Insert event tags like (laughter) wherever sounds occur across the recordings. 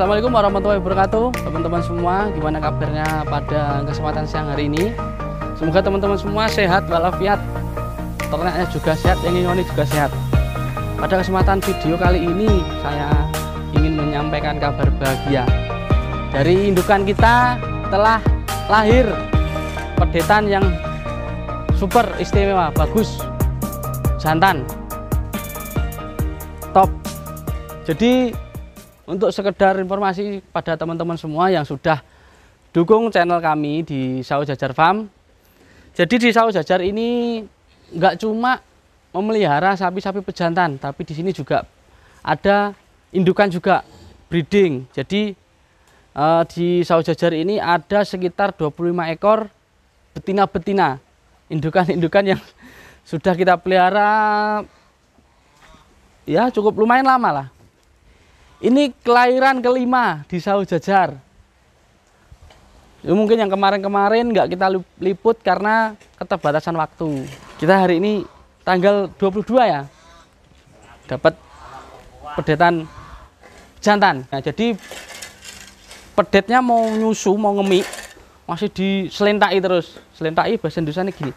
Assalamualaikum warahmatullahi wabarakatuh Teman-teman semua gimana kabarnya pada kesempatan siang hari ini Semoga teman-teman semua sehat walafiat Ternaknya juga sehat, yang ini juga sehat Pada kesempatan video kali ini Saya ingin menyampaikan kabar bahagia Dari indukan kita telah lahir Pedetan yang super istimewa, bagus Jantan Top Jadi untuk sekedar informasi pada teman-teman semua yang sudah dukung channel kami di Sawo Jajar Farm. Jadi di Sawo Jajar ini nggak cuma memelihara sapi-sapi pejantan, tapi di sini juga ada indukan juga breeding. Jadi eh, di Sawo Jajar ini ada sekitar 25 ekor betina-betina indukan-indukan yang sudah kita pelihara ya cukup lumayan lama lah ini kelahiran kelima di sawu Jajar. Ya, mungkin yang kemarin-kemarin nggak kita liput karena keterbatasan waktu. Kita hari ini tanggal 22 ya. Dapat pedetan jantan. Nah, jadi pedetnya mau nyusu, mau ngemik masih diselentai terus. Selentai bahasa Indonesia gini.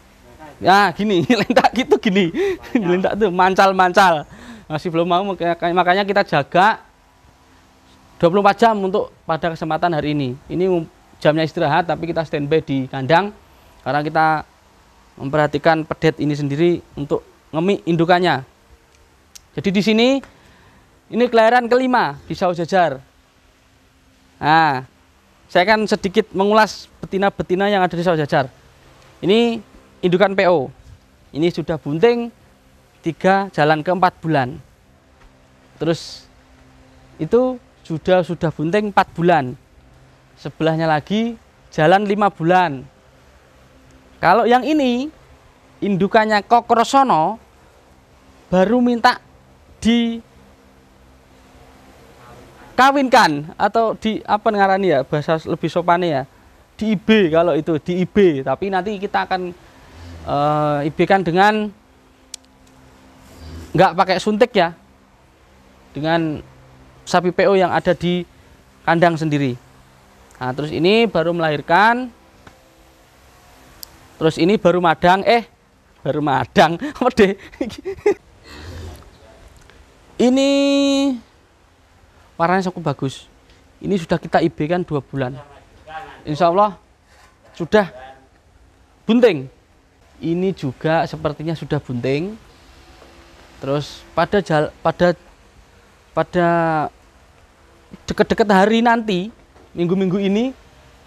Ya, gini, lentak (laughs) gitu gini. lentak tuh mancal-mancal. Masih belum mau makanya kita jaga 24 jam untuk pada kesempatan hari ini. Ini jamnya istirahat tapi kita standby di kandang karena kita memperhatikan pedet ini sendiri untuk ngemik indukannya. Jadi di sini ini kelahiran kelima di saus jajar. Nah, saya akan sedikit mengulas betina-betina yang ada di saus jajar. Ini indukan PO. Ini sudah bunting tiga jalan ke empat bulan. Terus itu sudah sudah bunting 4 bulan. Sebelahnya lagi jalan 5 bulan. Kalau yang ini indukannya Kokrosono baru minta di kawinkan atau di apa ngarani ya bahasa lebih sopan ya di IB kalau itu di IB tapi nanti kita akan uh, eh, IB kan dengan nggak pakai suntik ya dengan sapi PO yang ada di kandang sendiri. Nah, terus ini baru melahirkan. Terus ini baru madang, eh baru madang. (laughs) Apa deh? ini warnanya cukup bagus. Ini sudah kita IB kan dua bulan. Insya Allah sudah bunting. Ini juga sepertinya sudah bunting. Terus pada jal, pada pada deket-deket hari nanti, minggu-minggu ini,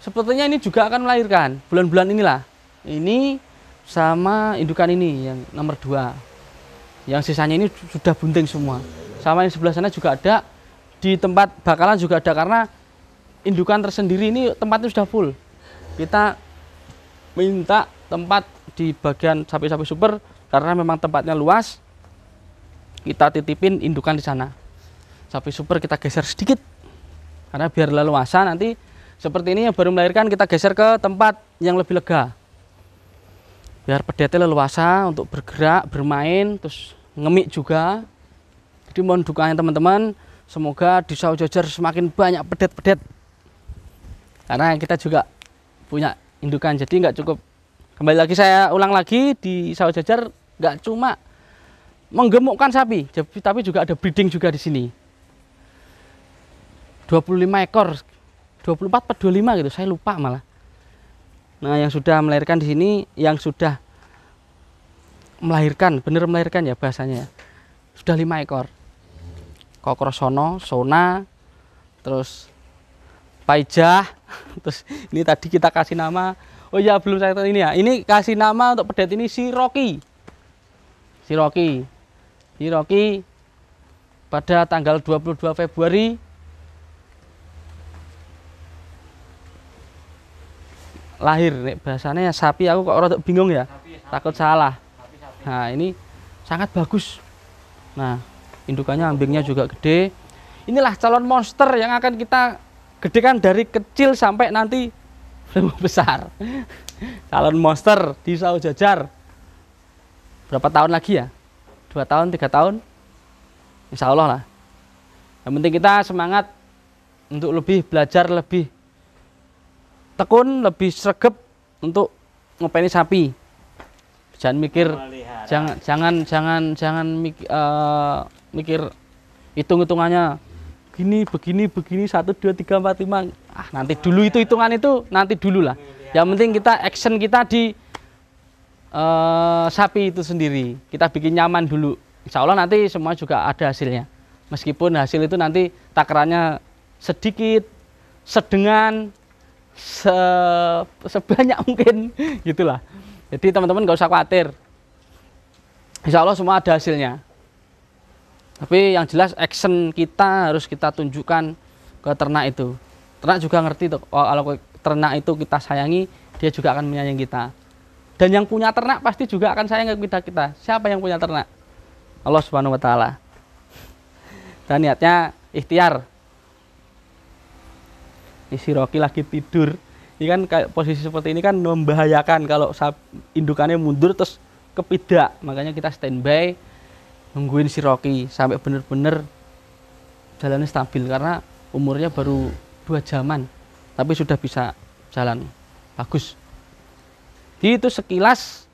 sepertinya ini juga akan melahirkan. Bulan-bulan inilah. Ini sama indukan ini yang nomor dua. Yang sisanya ini sudah bunting semua. Sama yang sebelah sana juga ada. Di tempat bakalan juga ada karena indukan tersendiri ini tempatnya sudah full. Kita minta tempat di bagian sapi-sapi super karena memang tempatnya luas. Kita titipin indukan di sana sapi super kita geser sedikit karena biar leluasa nanti seperti ini yang baru melahirkan kita geser ke tempat yang lebih lega biar pedetnya leluasa untuk bergerak, bermain, terus ngemik juga. Jadi mohon dukungan teman-teman, semoga di Sawo Jajar semakin banyak pedet-pedet. Karena kita juga punya indukan, jadi nggak cukup. Kembali lagi saya ulang lagi di Sawo Jajar nggak cuma menggemukkan sapi, tapi juga ada breeding juga di sini. 25 ekor 24 per 25 gitu saya lupa malah nah yang sudah melahirkan di sini yang sudah melahirkan bener melahirkan ya bahasanya ya. sudah lima ekor kokrosono sona terus paijah (laughs) terus ini tadi kita kasih nama oh ya belum saya tahu ini ya ini kasih nama untuk pedet ini si Rocky si Rocky si Rocky pada tanggal 22 Februari lahir nek bahasanya sapi aku kok rada bingung ya sapi, sapi. takut salah sapi, sapi. nah ini sangat bagus nah indukannya ambingnya juga gede inilah calon monster yang akan kita gedekan dari kecil sampai nanti lebih besar (laughs) calon monster di sawah jajar berapa tahun lagi ya dua tahun tiga tahun insya Allah lah yang penting kita semangat untuk lebih belajar lebih tekun lebih sergap untuk ngopeni sapi jangan mikir jangan jangan jangan jangan mik, uh, mikir hitung hitungannya gini begini begini satu dua tiga empat lima ah nanti dulu itu hitungan itu nanti dulu lah yang penting kita action kita di uh, sapi itu sendiri kita bikin nyaman dulu Insya Allah nanti semua juga ada hasilnya meskipun hasil itu nanti takarannya sedikit sedengan se sebanyak mungkin (laughs) gitulah. Jadi teman-teman gak usah khawatir. Insya Allah semua ada hasilnya. Tapi yang jelas action kita harus kita tunjukkan ke ternak itu. Ternak juga ngerti tuh oh, kalau ternak itu kita sayangi, dia juga akan menyayangi kita. Dan yang punya ternak pasti juga akan sayang kepada kita kita. Siapa yang punya ternak? Allah Subhanahu wa taala. Dan niatnya ikhtiar si Rocky lagi tidur ini kan kayak posisi seperti ini kan membahayakan kalau indukannya mundur terus kepidak makanya kita standby nungguin si Rocky sampai bener-bener jalannya stabil karena umurnya baru dua jaman tapi sudah bisa jalan bagus jadi itu sekilas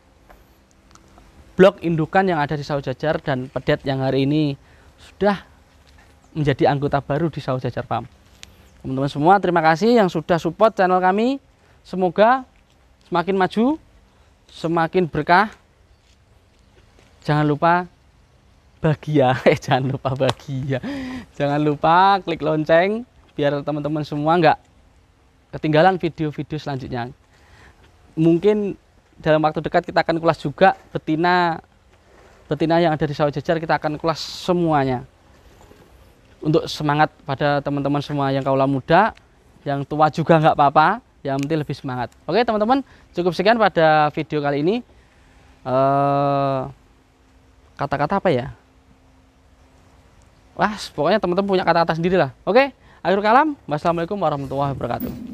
blok indukan yang ada di Sawu Jajar dan pedet yang hari ini sudah menjadi anggota baru di Sawu Jajar Pam teman-teman semua terima kasih yang sudah support channel kami semoga semakin maju semakin berkah jangan lupa bahagia (laughs) eh jangan lupa bahagia jangan lupa klik lonceng biar teman-teman semua nggak ketinggalan video-video selanjutnya mungkin dalam waktu dekat kita akan kulas juga betina betina yang ada di sawah jajar kita akan kulas semuanya untuk semangat pada teman-teman semua yang kaulah muda, yang tua juga nggak apa-apa, yang penting lebih semangat. Oke teman-teman, cukup sekian pada video kali ini. Eh, kata-kata apa ya? Wah, pokoknya teman-teman punya kata-kata sendiri lah. Oke, akhir kalam. Wassalamualaikum warahmatullahi wabarakatuh.